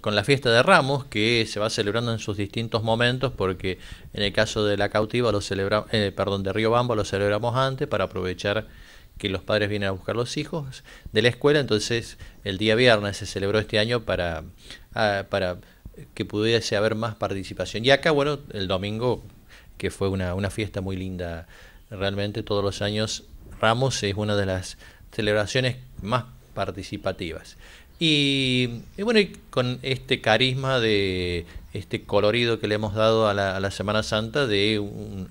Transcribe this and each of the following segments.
con la fiesta de Ramos que se va celebrando en sus distintos momentos porque en el caso de la cautiva lo celebra, eh, perdón de Río Bamba lo celebramos antes para aprovechar que los padres vienen a buscar los hijos de la escuela entonces el día viernes se celebró este año para ah, para que pudiese haber más participación y acá bueno el domingo que fue una, una fiesta muy linda realmente todos los años Ramos es una de las celebraciones más participativas y, bueno, con este carisma de este colorido que le hemos dado a la, Semana Santa de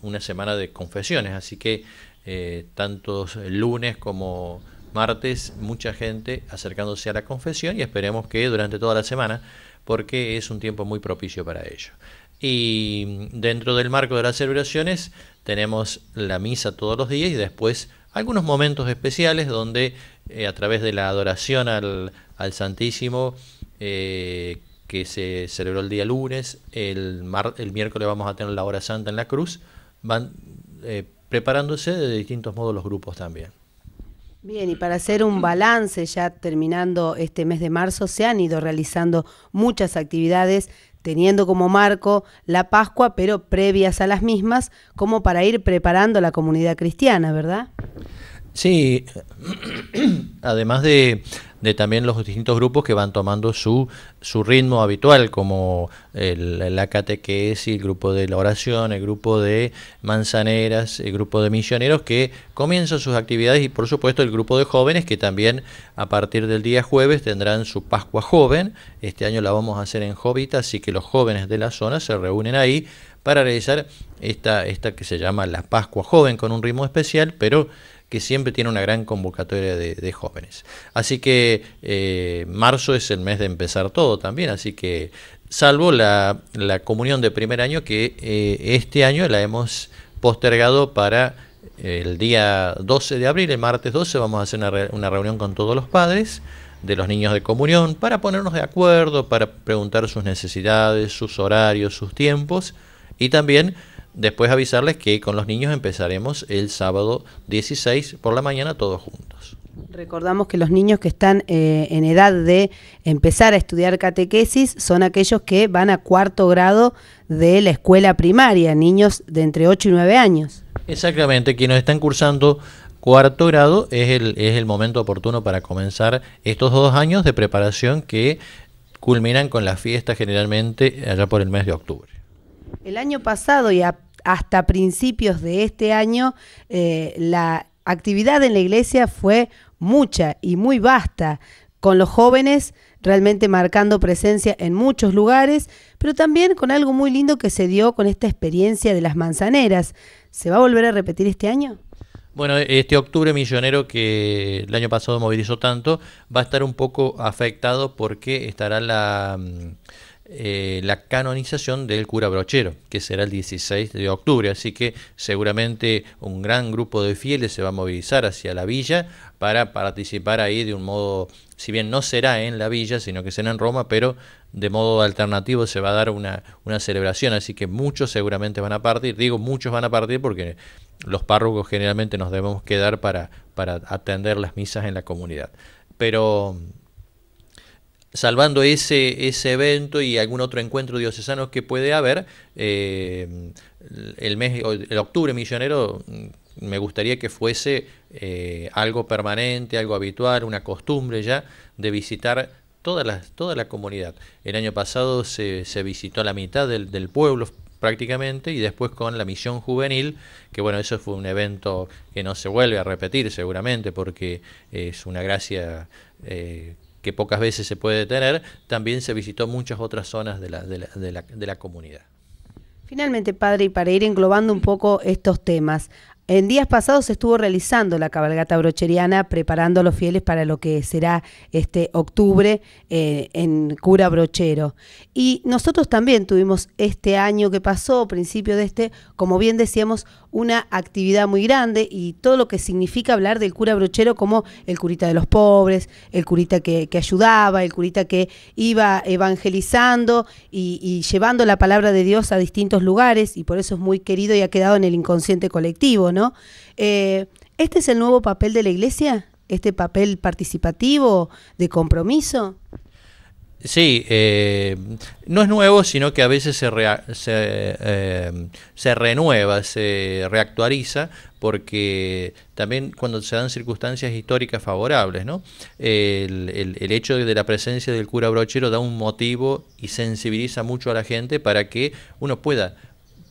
una semana de confesiones. Así que eh, tanto tantos lunes como martes, mucha gente acercándose a la confesión y esperemos que durante toda la semana, porque es un tiempo muy propicio para ello. Y dentro del marco de las celebraciones tenemos la misa todos los días y después algunos momentos especiales donde eh, a través de la adoración al, Santísimo eh, que se celebró el día lunes, el, el miércoles vamos a tener la hora santa en la cruz, van eh, preparándose de distintos modos los grupos también. Bien, y para hacer un balance, ya terminando este mes de marzo, se han ido realizando muchas actividades teniendo como marco la Pascua, pero previas a las mismas, como para ir preparando la comunidad cristiana, ¿verdad? Sí, además de, también los distintos grupos que van tomando su, su ritmo habitual, como el, la es el grupo de la oración, el grupo de manzaneras, el grupo de misioneros que comienzan sus actividades y por supuesto el grupo de jóvenes que también a partir del día jueves tendrán su Pascua joven. Este año la vamos a hacer en Jovita, así que los jóvenes de la zona se reúnen ahí para realizar esta, esta que se llama la Pascua joven con un ritmo especial, pero que siempre tiene una gran convocatoria de, jóvenes. Así que eh, marzo es el mes de empezar todo también, así que salvo la, comunión de primer año que eh, este año la hemos postergado para el día 12 de abril, el martes 12, vamos a hacer una, una reunión con todos los padres de los niños de comunión para ponernos de acuerdo, para preguntar sus necesidades, sus horarios, sus tiempos y también Después avisarles que con los niños empezaremos el sábado 16 por la mañana todos juntos. Recordamos que los niños que están eh, en edad de empezar a estudiar catequesis son aquellos que van a cuarto grado de la escuela primaria, niños de entre 8 y 9 años. Exactamente, quienes están cursando cuarto grado es el, es el momento oportuno para comenzar estos dos años de preparación que culminan con la fiesta generalmente allá por el mes de octubre. El año pasado y hasta principios de este año, eh, la actividad en la iglesia fue mucha y muy vasta, con los jóvenes realmente marcando presencia en muchos lugares, pero también con algo muy lindo que se dio con esta experiencia de las manzaneras. ¿Se va a volver a repetir este año? Bueno, este octubre millonero que el año pasado movilizó tanto va a estar un poco afectado porque estará la mm, eh, la canonización del cura brochero, que será el 16 de octubre. Así que seguramente un gran grupo de fieles se va a movilizar hacia la villa para participar ahí de un modo, si bien no será en la villa, sino que será en Roma, pero de modo alternativo se va a dar una, celebración. Así que muchos seguramente van a partir. Digo, muchos van a partir porque los párrocos generalmente nos debemos quedar para, para atender las misas en la comunidad. Pero salvando ese, ese evento y algún otro encuentro diocesano que puede haber, eh, el mes, el octubre millonero mm, me gustaría que fuese eh, algo permanente, algo habitual, una costumbre ya de visitar toda la, toda la comunidad. El año pasado se, se visitó la mitad del, pueblo, prácticamente y después con la misión juvenil, que bueno, eso fue un evento que no se vuelve a repetir seguramente porque es una gracia eh, que pocas veces se puede tener, también se visitó muchas otras zonas de la, de la, de la, comunidad. Finalmente, padre, y para ir englobando un poco estos temas, en días pasados se estuvo realizando la cabalgata brocheriana, preparando a los fieles para lo que será este octubre eh, en Cura Brochero. Y nosotros también tuvimos este año que pasó, principio de este, como bien decíamos, una actividad muy grande y todo lo que significa hablar del cura brochero como el curita de los pobres, el curita que, ayudaba, el curita que iba evangelizando y, llevando la palabra de Dios a distintos lugares y por eso es muy querido y ha quedado en el inconsciente colectivo, ¿no? Eh, ¿Este es el nuevo papel de la iglesia? ¿Este papel participativo, de compromiso? Sí, eh, no es nuevo, sino que a veces se, se, eh, se, renueva, se reactualiza, porque también cuando se dan circunstancias históricas favorables, ¿no? El, el, hecho de la presencia del cura brochero da un motivo y sensibiliza mucho a la gente para que uno pueda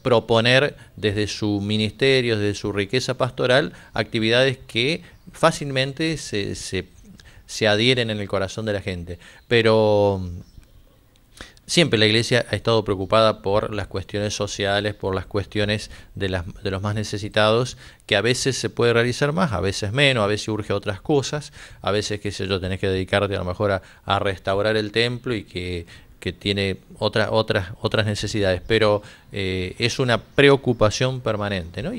proponer desde su ministerio, desde su riqueza pastoral, actividades que fácilmente se, se se adhieren en el corazón de la gente. Pero mm, siempre la iglesia ha estado preocupada por las cuestiones sociales, por las cuestiones de, las, de, los más necesitados, que a veces se puede realizar más, a veces menos, a veces urge otras cosas, a veces, qué sé yo, tenés que dedicarte a lo mejor a, restaurar el templo y que, tiene otras otras otras necesidades pero eh, es una preocupación permanente ¿no?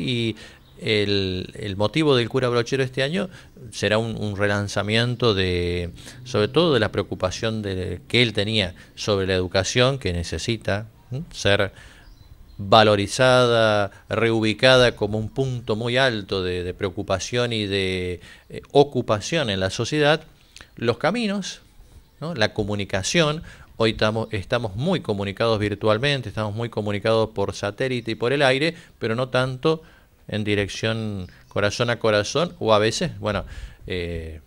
el, motivo del cura brochero este año será un, relanzamiento de, sobre todo de la preocupación que él tenía sobre la educación que necesita ser valorizada, reubicada como un punto muy alto de, preocupación y de eh, ocupación en la sociedad, los caminos, la comunicación, hoy estamos muy comunicados virtualmente, estamos muy comunicados por satélite y por el aire, pero no tanto en dirección corazón a corazón o a veces, bueno, eh,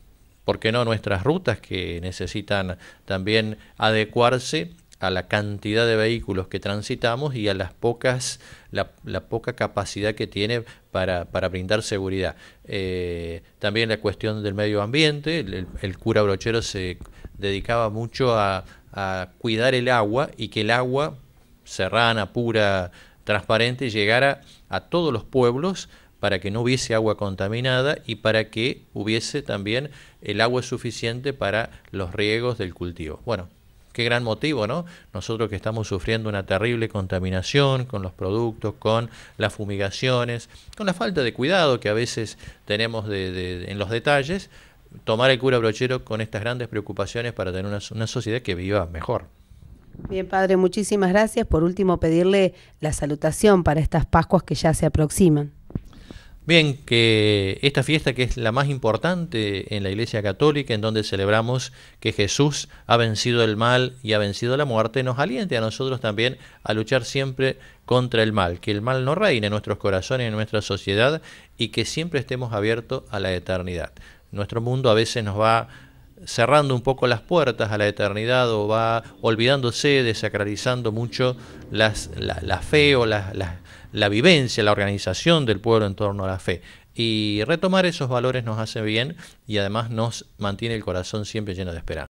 ¿por qué no nuestras rutas que necesitan también adecuarse a la cantidad de vehículos que transitamos y a las pocas, la, poca capacidad que tiene para, brindar seguridad. Eh, también la cuestión del medio ambiente, el, cura brochero se dedicaba mucho a, a, cuidar el agua y que el agua serrana, pura, transparente llegara a todos los pueblos para que no hubiese agua contaminada y para que hubiese también el agua suficiente para los riegos del cultivo. Bueno, qué gran motivo, ¿no? Nosotros que estamos sufriendo una terrible contaminación con los productos, con las fumigaciones, con la falta de cuidado que a veces tenemos en los detalles, tomar el cura brochero con estas grandes preocupaciones para tener una sociedad que viva mejor. Bien, padre, muchísimas gracias. Por último, pedirle la salutación para estas Pascuas que ya se aproximan. Bien, que esta fiesta que es la más importante en la Iglesia Católica, en donde celebramos que Jesús ha vencido el mal y ha vencido la muerte, nos aliente a nosotros también a luchar siempre contra el mal, que el mal no reine en nuestros corazones, en nuestra sociedad y que siempre estemos abiertos a la eternidad. Nuestro mundo a veces nos va cerrando un poco las puertas a la eternidad o va olvidándose, desacralizando mucho la, fe o la, vivencia, la organización del pueblo en torno a la fe. Y retomar esos valores nos hace bien y además nos mantiene el corazón siempre lleno de esperanza.